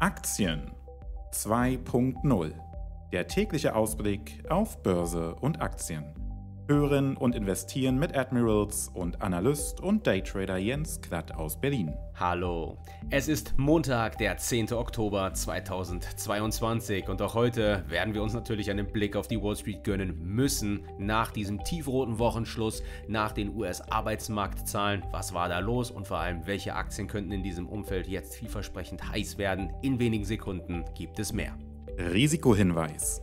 Aktien 2.0 Der tägliche Ausblick auf Börse und Aktien. Hören und Investieren mit Admirals und Analyst und Daytrader Jens Klatt aus Berlin. Hallo, es ist Montag, der 10. Oktober 2022 und auch heute werden wir uns natürlich einen Blick auf die Wall Street gönnen müssen. Nach diesem tiefroten Wochenschluss, nach den US-Arbeitsmarktzahlen, was war da los und vor allem, welche Aktien könnten in diesem Umfeld jetzt vielversprechend heiß werden? In wenigen Sekunden gibt es mehr. Risikohinweis.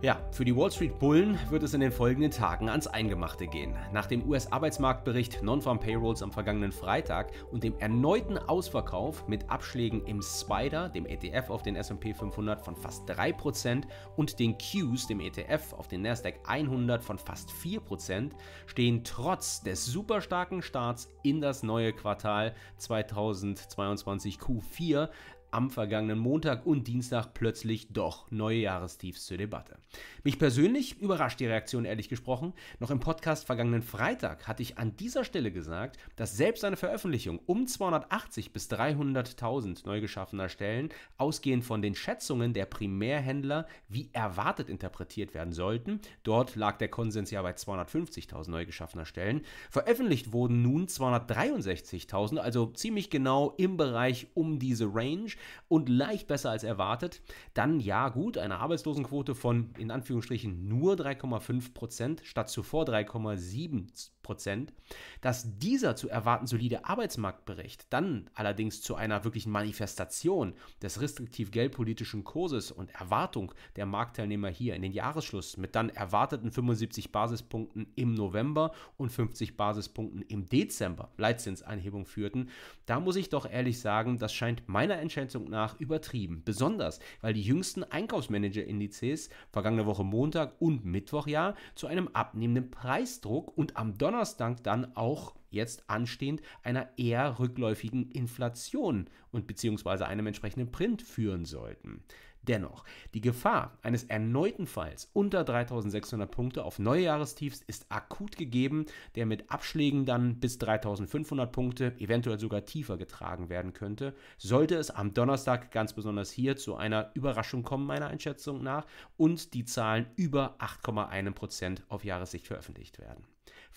Ja, für die Wall Street Bullen wird es in den folgenden Tagen ans Eingemachte gehen. Nach dem US-Arbeitsmarktbericht Non-Farm Payrolls am vergangenen Freitag und dem erneuten Ausverkauf mit Abschlägen im Spider, dem ETF auf den S&P 500 von fast 3% und den Qs, dem ETF auf den Nasdaq 100 von fast 4%, stehen trotz des super starken Starts in das neue Quartal 2022 Q4 am vergangenen Montag und Dienstag plötzlich doch neue Jahrestiefs zur Debatte. Mich persönlich überrascht die Reaktion, ehrlich gesprochen. Noch im Podcast vergangenen Freitag hatte ich an dieser Stelle gesagt, dass selbst eine Veröffentlichung um 280 bis 300.000 neu geschaffener Stellen, ausgehend von den Schätzungen der Primärhändler, wie erwartet interpretiert werden sollten, dort lag der Konsens ja bei 250.000 neu geschaffener Stellen, veröffentlicht wurden nun 263.000, also ziemlich genau im Bereich um diese Range, und leicht besser als erwartet, dann ja gut, eine Arbeitslosenquote von in Anführungsstrichen nur 3,5% Prozent statt zuvor 3,7%. Prozent. Dass dieser zu erwarten solide Arbeitsmarktbericht dann allerdings zu einer wirklichen Manifestation des restriktiv geldpolitischen Kurses und Erwartung der Marktteilnehmer hier in den Jahresschluss mit dann erwarteten 75 Basispunkten im November und 50 Basispunkten im Dezember Leitzinsanhebung führten, da muss ich doch ehrlich sagen, das scheint meiner Entschätzung nach übertrieben. Besonders, weil die jüngsten Einkaufsmanager-Indizes vergangene Woche Montag und Mittwoch ja zu einem abnehmenden Preisdruck und am Donnerstag Donnerstag dann auch jetzt anstehend einer eher rückläufigen Inflation und beziehungsweise einem entsprechenden Print führen sollten. Dennoch, die Gefahr eines erneuten Falls unter 3600 Punkte auf Neujahrestiefs ist akut gegeben, der mit Abschlägen dann bis 3500 Punkte, eventuell sogar tiefer getragen werden könnte. Sollte es am Donnerstag ganz besonders hier zu einer Überraschung kommen, meiner Einschätzung nach, und die Zahlen über 8,1% auf Jahressicht veröffentlicht werden.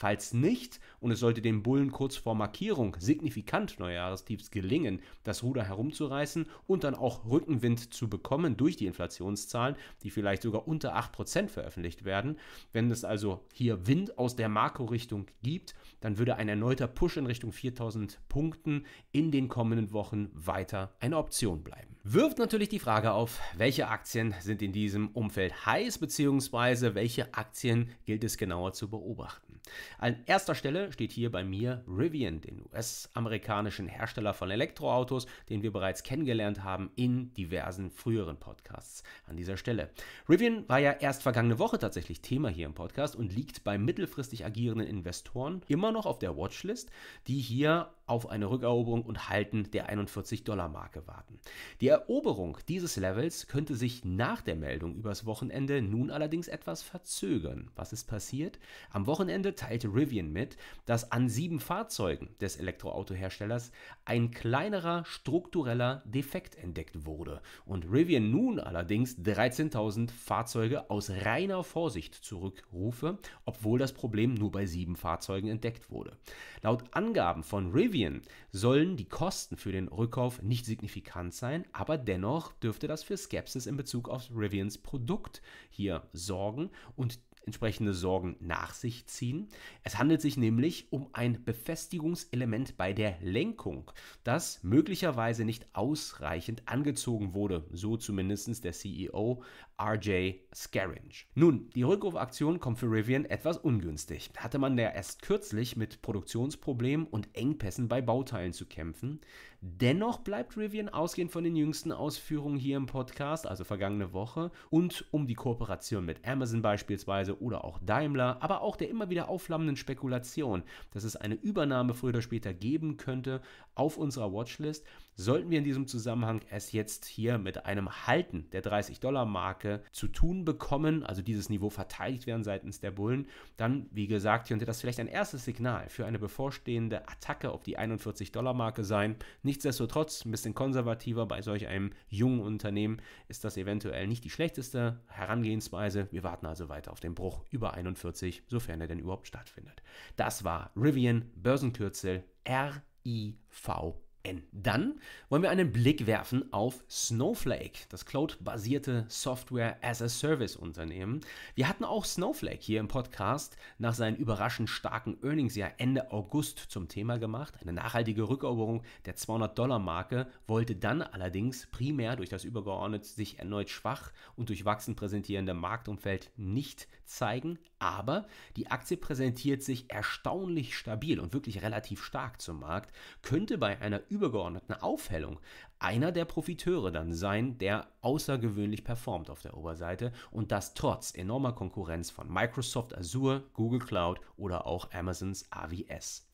Falls nicht und es sollte dem Bullen kurz vor Markierung signifikant Neujahrestiefs gelingen, das Ruder herumzureißen und dann auch Rückenwind zu bekommen durch die Inflationszahlen, die vielleicht sogar unter 8% veröffentlicht werden, wenn es also hier Wind aus der Makro-Richtung gibt, dann würde ein erneuter Push in Richtung 4000 Punkten in den kommenden Wochen weiter eine Option bleiben. Wirft natürlich die Frage auf, welche Aktien sind in diesem Umfeld heiß, beziehungsweise welche Aktien gilt es genauer zu beobachten. An erster Stelle steht hier bei mir Rivian, den US-amerikanischen Hersteller von Elektroautos, den wir bereits kennengelernt haben in diversen früheren Podcasts an dieser Stelle. Rivian war ja erst vergangene Woche tatsächlich Thema hier im Podcast und liegt bei mittelfristig agierenden Investoren immer noch auf der Watchlist, die hier auf eine Rückeroberung und Halten der 41-Dollar-Marke warten. Die Eroberung dieses Levels könnte sich nach der Meldung übers Wochenende nun allerdings etwas verzögern. Was ist passiert? Am Wochenende teilte Rivian mit, dass an sieben Fahrzeugen des Elektroautoherstellers ein kleinerer struktureller Defekt entdeckt wurde und Rivian nun allerdings 13.000 Fahrzeuge aus reiner Vorsicht zurückrufe, obwohl das Problem nur bei sieben Fahrzeugen entdeckt wurde. Laut Angaben von Rivian Immobilien sollen die Kosten für den Rückkauf nicht signifikant sein, aber dennoch dürfte das für Skepsis in Bezug auf Rivians Produkt hier sorgen und entsprechende Sorgen nach sich ziehen. Es handelt sich nämlich um ein Befestigungselement bei der Lenkung, das möglicherweise nicht ausreichend angezogen wurde, so zumindest der CEO RJ Scaringe. Nun, die Rückrufaktion kommt für Rivian etwas ungünstig. Hatte man ja erst kürzlich mit Produktionsproblemen und Engpässen bei Bauteilen zu kämpfen. Dennoch bleibt Rivian ausgehend von den jüngsten Ausführungen hier im Podcast, also vergangene Woche, und um die Kooperation mit Amazon beispielsweise oder auch Daimler, aber auch der immer wieder aufflammenden Spekulation, dass es eine Übernahme früher oder später geben könnte, auf unserer Watchlist Sollten wir in diesem Zusammenhang es jetzt hier mit einem Halten der 30-Dollar-Marke zu tun bekommen, also dieses Niveau verteidigt werden seitens der Bullen, dann, wie gesagt, könnte das vielleicht ein erstes Signal für eine bevorstehende Attacke auf die 41-Dollar-Marke sein. Nichtsdestotrotz, ein bisschen konservativer bei solch einem jungen Unternehmen ist das eventuell nicht die schlechteste Herangehensweise. Wir warten also weiter auf den Bruch über 41, sofern er denn überhaupt stattfindet. Das war Rivian Börsenkürzel RIV. N. Dann wollen wir einen Blick werfen auf Snowflake, das cloud-basierte Software-as-a-Service-Unternehmen. Wir hatten auch Snowflake hier im Podcast nach seinem überraschend starken Earningsjahr Ende August zum Thema gemacht. Eine nachhaltige Rückeroberung der 200-Dollar-Marke wollte dann allerdings primär durch das übergeordnet sich erneut schwach und durchwachsen präsentierende Marktumfeld nicht zeigen, aber die Aktie präsentiert sich erstaunlich stabil und wirklich relativ stark zum Markt, könnte bei einer übergeordneten Aufhellung einer der Profiteure dann sein, der außergewöhnlich performt auf der Oberseite und das trotz enormer Konkurrenz von Microsoft Azure, Google Cloud oder auch Amazons AWS.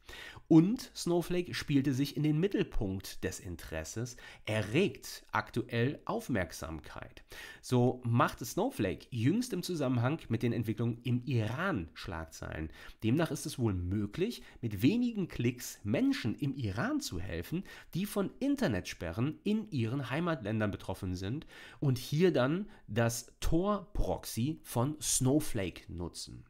Und Snowflake spielte sich in den Mittelpunkt des Interesses, erregt aktuell Aufmerksamkeit. So machte Snowflake jüngst im Zusammenhang mit den Entwicklungen im Iran Schlagzeilen. Demnach ist es wohl möglich, mit wenigen Klicks Menschen im Iran zu helfen, die von Internetsperren in ihren Heimatländern betroffen sind und hier dann das Tor-Proxy von Snowflake nutzen.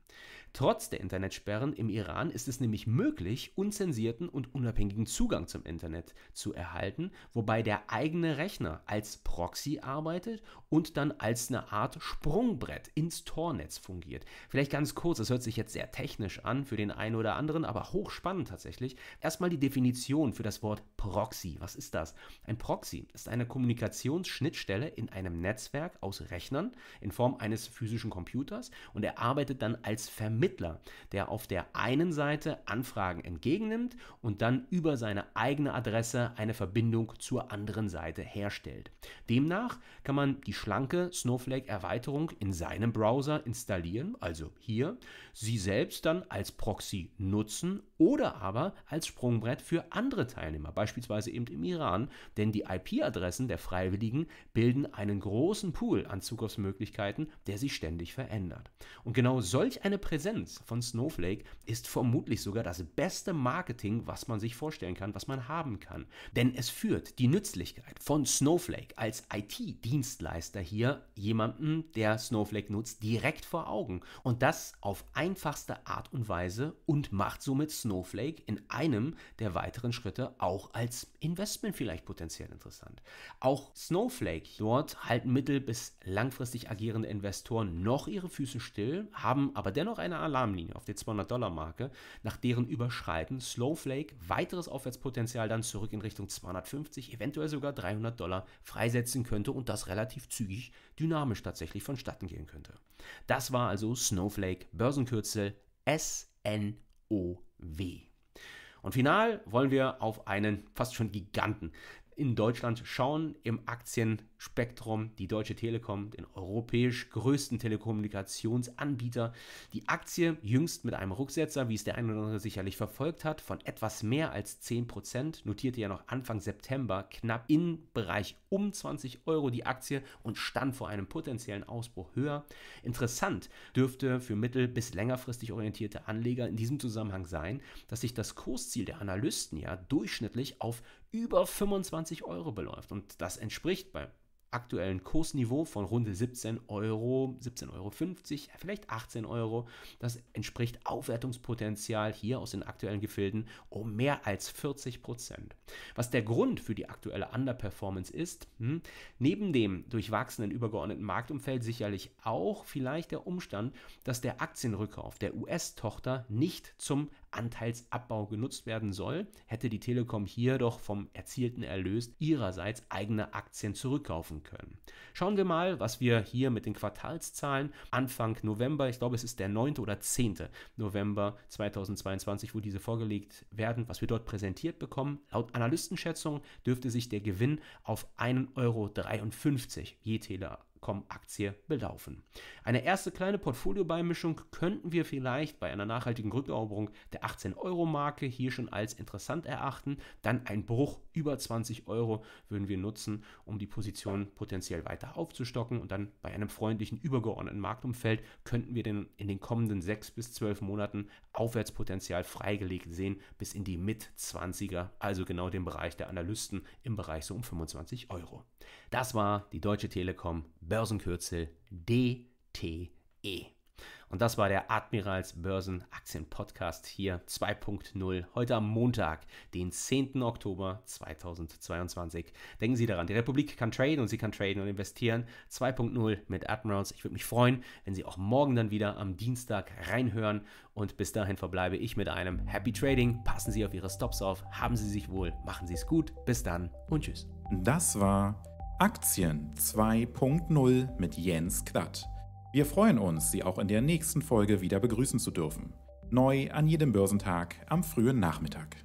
Trotz der Internetsperren im Iran ist es nämlich möglich, unzensierten und unabhängigen Zugang zum Internet zu erhalten, wobei der eigene Rechner als Proxy arbeitet und dann als eine Art Sprungbrett ins Tornetz fungiert. Vielleicht ganz kurz, das hört sich jetzt sehr technisch an für den einen oder anderen, aber hochspannend tatsächlich. Erstmal die Definition für das Wort Proxy. Was ist das? Ein Proxy ist eine Kommunikationsschnittstelle in einem Netzwerk aus Rechnern in Form eines physischen Computers und er arbeitet dann als Vermittler Vermittler, der auf der einen Seite Anfragen entgegennimmt und dann über seine eigene Adresse eine Verbindung zur anderen Seite herstellt. Demnach kann man die schlanke Snowflake-Erweiterung in seinem Browser installieren, also hier, sie selbst dann als Proxy nutzen oder aber als Sprungbrett für andere Teilnehmer, beispielsweise eben im Iran, denn die IP-Adressen der Freiwilligen bilden einen großen Pool an Zugriffsmöglichkeiten, der sich ständig verändert. Und genau solch eine Präsenz Präsenz von Snowflake ist vermutlich sogar das beste Marketing, was man sich vorstellen kann, was man haben kann. Denn es führt die Nützlichkeit von Snowflake als IT-Dienstleister hier jemanden, der Snowflake nutzt, direkt vor Augen. Und das auf einfachste Art und Weise und macht somit Snowflake in einem der weiteren Schritte auch als Investment vielleicht potenziell interessant. Auch Snowflake dort halten mittel- bis langfristig agierende Investoren noch ihre Füße still, haben aber dennoch eine kleine Alarmlinie auf die 200-Dollar-Marke, nach deren Überschreiten Slowflake weiteres Aufwärtspotenzial dann zurück in Richtung 250, eventuell sogar 300 Dollar freisetzen könnte und das relativ zügig dynamisch tatsächlich vonstatten gehen könnte. Das war also Snowflake Börsenkürzel SNOW. Und final wollen wir auf einen fast schon Giganten in Deutschland schauen im Aktienspektrum die Deutsche Telekom, den europäisch größten Telekommunikationsanbieter. Die Aktie jüngst mit einem Rücksetzer, wie es der eine oder andere sicherlich verfolgt hat, von etwas mehr als 10%, notierte ja noch Anfang September knapp im Bereich um 20 Euro die Aktie und stand vor einem potenziellen Ausbruch höher. Interessant dürfte für mittel- bis längerfristig orientierte Anleger in diesem Zusammenhang sein, dass sich das Kursziel der Analysten ja durchschnittlich auf über 25 Euro beläuft. Und das entspricht beim aktuellen Kursniveau von rund 17 Euro, 17,50 Euro, vielleicht 18 Euro. Das entspricht Aufwertungspotenzial hier aus den aktuellen Gefilden um mehr als 40 Prozent. Was der Grund für die aktuelle Underperformance ist, hm, neben dem durchwachsenen übergeordneten Marktumfeld sicherlich auch vielleicht der Umstand, dass der Aktienrückkauf der US-Tochter nicht zum Anteilsabbau genutzt werden soll, hätte die Telekom hier doch vom erzielten Erlös ihrerseits eigene Aktien zurückkaufen können. Schauen wir mal, was wir hier mit den Quartalszahlen Anfang November, ich glaube es ist der 9. oder 10. November 2022, wo diese vorgelegt werden, was wir dort präsentiert bekommen. Laut Analystenschätzung dürfte sich der Gewinn auf 1,53 Euro je Tele aktie belaufen. Eine erste kleine Portfoliobeimischung könnten wir vielleicht bei einer nachhaltigen Rückeroberung der 18-Euro-Marke hier schon als interessant erachten. Dann ein Bruch über 20 Euro würden wir nutzen, um die Position potenziell weiter aufzustocken. Und dann bei einem freundlichen, übergeordneten Marktumfeld könnten wir den, in den kommenden 6 bis 12 Monaten Aufwärtspotenzial freigelegt sehen bis in die Mit-20er, also genau den Bereich der Analysten im Bereich so um 25 Euro. Das war die Deutsche Telekom. Be Börsenkürzel DTE. Und das war der Admirals Börsen Aktien Podcast hier 2.0 heute am Montag, den 10. Oktober 2022. Denken Sie daran, die Republik kann traden und sie kann traden und investieren. 2.0 mit Admirals. Ich würde mich freuen, wenn Sie auch morgen dann wieder am Dienstag reinhören und bis dahin verbleibe ich mit einem Happy Trading. Passen Sie auf Ihre Stops auf, haben Sie sich wohl, machen Sie es gut. Bis dann und tschüss. Das war Aktien 2.0 mit Jens Klatt. Wir freuen uns, Sie auch in der nächsten Folge wieder begrüßen zu dürfen. Neu an jedem Börsentag am frühen Nachmittag.